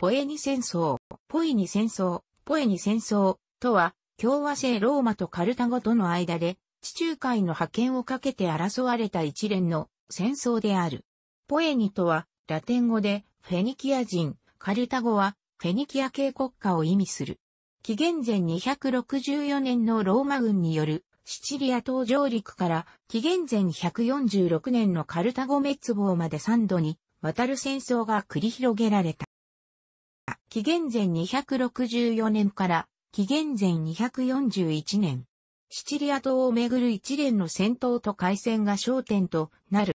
ポエニ戦争、ポエニ戦争、ポエニ戦争とは、共和制ローマとカルタゴとの間で、地中海の覇権をかけて争われた一連の戦争である。ポエニとは、ラテン語で、フェニキア人、カルタゴは、フェニキア系国家を意味する。紀元前264年のローマ軍によるシチリア島上陸から紀元前146年のカルタゴ滅亡まで3度に渡る戦争が繰り広げられた。紀元前264年から紀元前241年、シチリア島をめぐる一連の戦闘と海戦が焦点となる。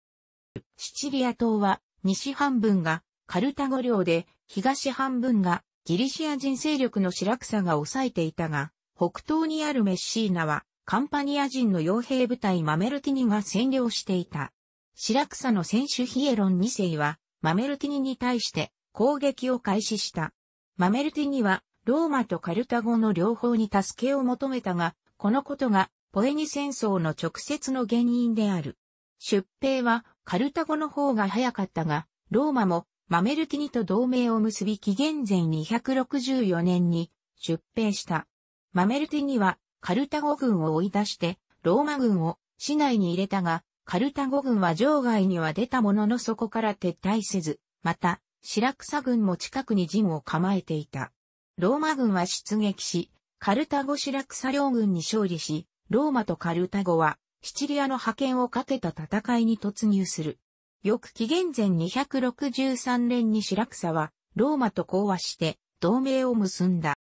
シチリア島は西半分がカルタゴ領で東半分がギリシア人勢力のシラクサが抑えていたが、北東にあるメッシーナはカンパニア人の傭兵部隊マメルティニが占領していた。シラクサの選手ヒエロン2世はマメルティニに対して攻撃を開始した。マメルティには、ローマとカルタゴの両方に助けを求めたが、このことが、ポエニ戦争の直接の原因である。出兵は、カルタゴの方が早かったが、ローマも、マメルティニと同盟を結び紀元前264年に出兵した。マメルティニはカルタゴ軍を追い出してローマ軍を市内に入れたが、カルタゴ軍は場外には出たもののそこから撤退せず、また白草軍も近くに陣を構えていた。ローマ軍は出撃し、カルタゴ白草両軍に勝利し、ローマとカルタゴは、シチリアの覇権をかけた戦いに突入する。翌紀元前263年に白草は、ローマと講和して、同盟を結んだ。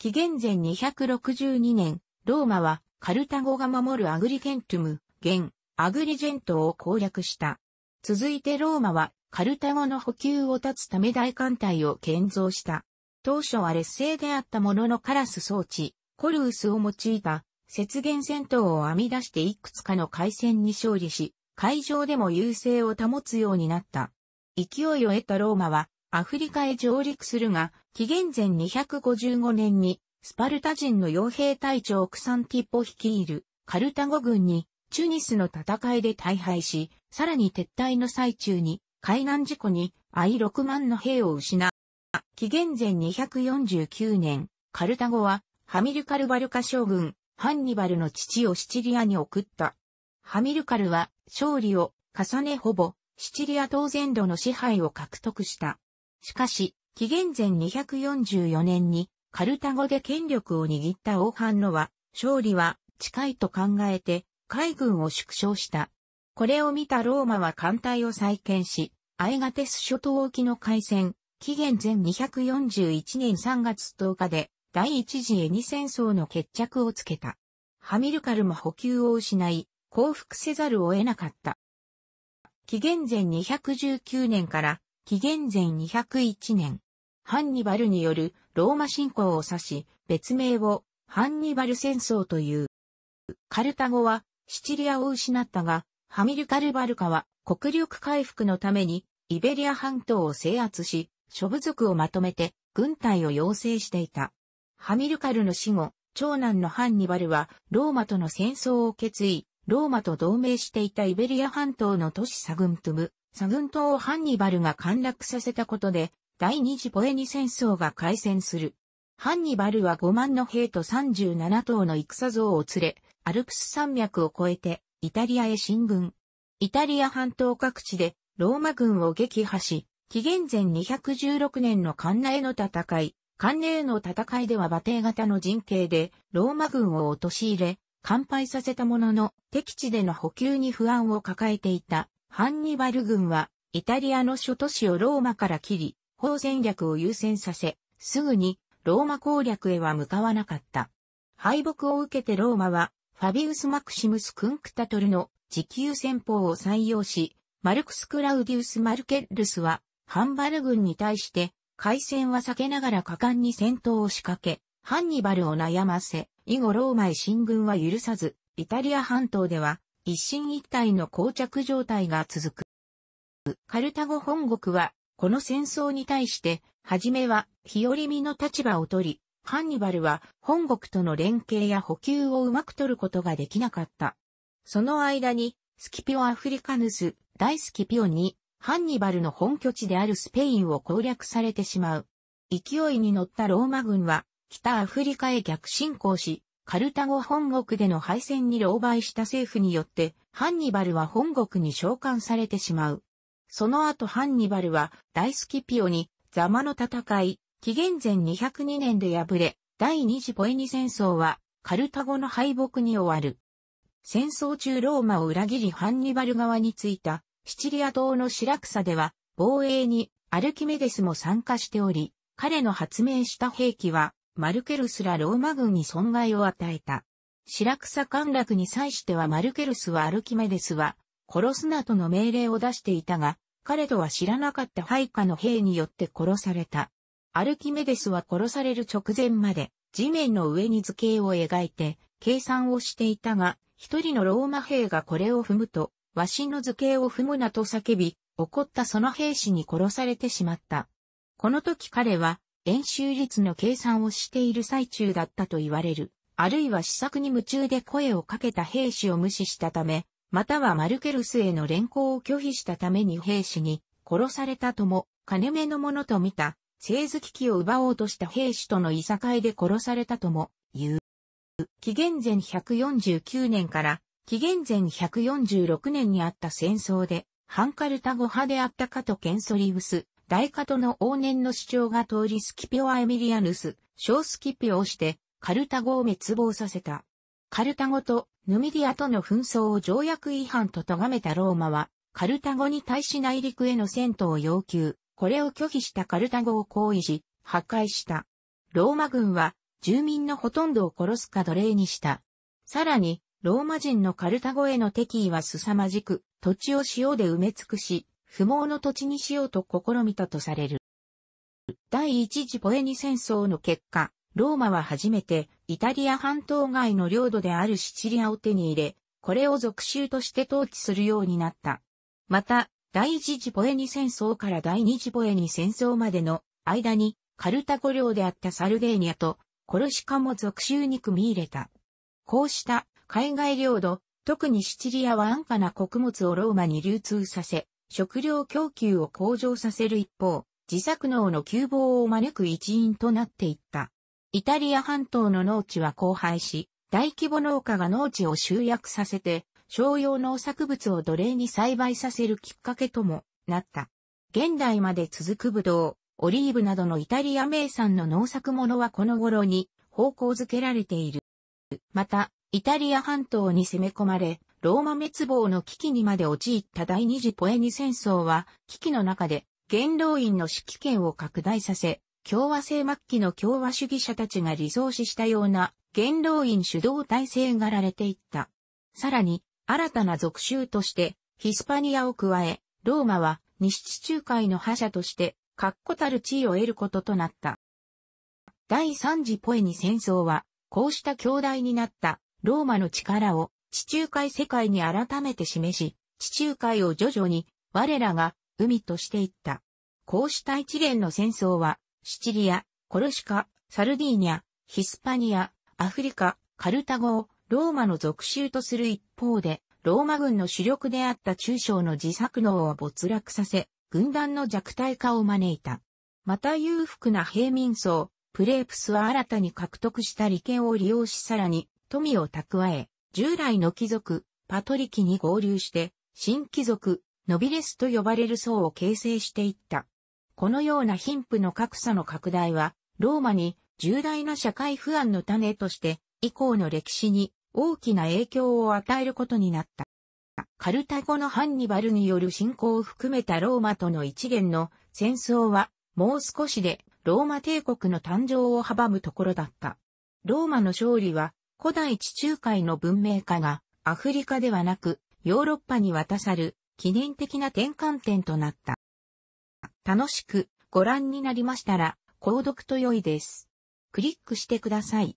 紀元前262年、ローマは、カルタゴが守るアグリケントゥム、現、アグリジェントを攻略した。続いてローマはカルタゴの補給を断つため大艦隊を建造した。当初は劣勢であったもののカラス装置、コルウスを用いた雪原戦闘を編み出していくつかの海戦に勝利し、海上でも優勢を保つようになった。勢いを得たローマはアフリカへ上陸するが、紀元前255年にスパルタ人の傭兵隊長クサンティポ率いるカルタゴ軍にチュニスの戦いで大敗し、さらに撤退の最中に海難事故に、愛6万の兵を失。紀元前249年、カルタゴは、ハミルカル・バルカ将軍、ハンニバルの父をシチリアに送った。ハミルカルは、勝利を、重ねほぼ、シチリア当然土の支配を獲得した。しかし、紀元前244年に、カルタゴで権力を握った王藩のは、勝利は近いと考えて、海軍を縮小した。これを見たローマは艦隊を再建し、アイガテス諸島沖の海戦、紀元前241年3月10日で、第一次エニ戦争の決着をつけた。ハミルカルも補給を失い、降伏せざるを得なかった。紀元前219年から紀元前201年、ハンニバルによるローマ侵攻を指し、別名をハンニバル戦争という。カルタゴはシチリアを失ったが、ハミルカル・バルカは国力回復のためにイベリア半島を制圧し、諸部族をまとめて軍隊を要請していた。ハミルカルの死後、長男のハンニバルはローマとの戦争を決意、ローマと同盟していたイベリア半島の都市サグントム、サグントをハンニバルが陥落させたことで、第二次ポエニ戦争が開戦する。ハンニバルは5万の兵と37頭の戦像を連れ、アルプス山脈を越えてイタリアへ進軍。イタリア半島各地でローマ軍を撃破し、紀元前216年のカンナへの戦い、カンナへの戦いでは馬蹄型の陣形でローマ軍を陥れ、完敗させたものの敵地での補給に不安を抱えていたハンニバル軍はイタリアの諸都市をローマから切り、法戦略を優先させ、すぐにローマ攻略へは向かわなかった。敗北を受けてローマはファビウス・マクシムス・クンクタトルの時給戦法を採用し、マルクス・クラウディウス・マルケッルスは、ハンバル軍に対して、海戦は避けながら果敢に戦闘を仕掛け、ハンニバルを悩ませ、以後ローマへ進軍は許さず、イタリア半島では、一進一退の膠着状態が続く。カルタゴ本国は、この戦争に対して、はじめは、日和見の立場を取り、ハンニバルは本国との連携や補給をうまく取ることができなかった。その間に、スキピオ・アフリカヌス、大スキピオに、ハンニバルの本拠地であるスペインを攻略されてしまう。勢いに乗ったローマ軍は、北アフリカへ逆進行し、カルタゴ本国での敗戦に狼狽した政府によって、ハンニバルは本国に召喚されてしまう。その後ハンニバルは、大スキピオに、ザマの戦い、紀元前202年で敗れ、第二次ポエニ戦争は、カルタゴの敗北に終わる。戦争中ローマを裏切りハンニバル側についた、シチリア島のシラクサでは、防衛にアルキメデスも参加しており、彼の発明した兵器は、マルケルスらローマ軍に損害を与えた。シラクサ陥落に際してはマルケルスはアルキメデスは、殺すなとの命令を出していたが、彼とは知らなかった配下の兵によって殺された。アルキメデスは殺される直前まで地面の上に図形を描いて計算をしていたが、一人のローマ兵がこれを踏むと、わしの図形を踏むなと叫び、怒ったその兵士に殺されてしまった。この時彼は、演習率の計算をしている最中だったと言われる。あるいは試作に夢中で声をかけた兵士を無視したため、またはマルケルスへの連行を拒否したために兵士に殺されたとも、金目のものと見た製図機器を奪おうとした兵士とのいさかいで殺されたとも言う。紀元前149年から紀元前146年にあった戦争で、ハンカルタゴ派であったカト・ケンソリウス、大カトの往年の主張が通りスキピオ・アエミリアヌス、小スキピオをして、カルタゴを滅亡させた。カルタゴとヌミディアとの紛争を条約違反と咎めたローマは、カルタゴに対し内陸への戦闘を要求、これを拒否したカルタゴを行為し、破壊した。ローマ軍は住民のほとんどを殺すか奴隷にした。さらに、ローマ人のカルタゴへの敵意は凄まじく、土地を塩で埋め尽くし、不毛の土地にしようと試みたとされる。第一次ポエニ戦争の結果、ローマは初めてイタリア半島外の領土であるシチリアを手に入れ、これを属州として統治するようになった。また、第一次ボエニ戦争から第二次ボエニ戦争までの間にカルタゴ領であったサルデーニャとコルシカも属州に組み入れた。こうした海外領土、特にシチリアは安価な穀物をローマに流通させ、食料供給を向上させる一方、自作農の窮乏を招く一因となっていった。イタリア半島の農地は荒廃し、大規模農家が農地を集約させて、商用農作物を奴隷に栽培させるきっかけともなった。現代まで続くブドウ、オリーブなどのイタリア名産の農作物はこの頃に方向づけられている。また、イタリア半島に攻め込まれ、ローマ滅亡の危機にまで陥った第二次ポエニ戦争は、危機の中で元老院の指揮権を拡大させ、共和制末期の共和主義者たちが理想視したような元老院主導体制がられていった。さらに、新たな属州としてヒスパニアを加え、ローマは西地中海の覇者として確固たる地位を得ることとなった。第三次ポエニ戦争は、こうした強大になったローマの力を地中海世界に改めて示し、地中海を徐々に我らが海としていった。こうした一連の戦争は、シチリア、コルシカ、サルディーニャ、ヒスパニア、アフリカ、カルタゴをローマの属州とする一方で、ローマ軍の主力であった中将の自作能を没落させ、軍団の弱体化を招いた。また裕福な平民層、プレープスは新たに獲得した利権を利用しさらに富を蓄え、従来の貴族、パトリキに合流して、新貴族、ノビレスと呼ばれる層を形成していった。このような貧富の格差の拡大は、ローマに重大な社会不安の種として、以降の歴史に大きな影響を与えることになった。カルタゴのハンニバルによる侵攻を含めたローマとの一元の戦争はもう少しでローマ帝国の誕生を阻むところだった。ローマの勝利は古代地中海の文明化がアフリカではなくヨーロッパに渡さる記念的な転換点となった。楽しくご覧になりましたら購読と良いです。クリックしてください。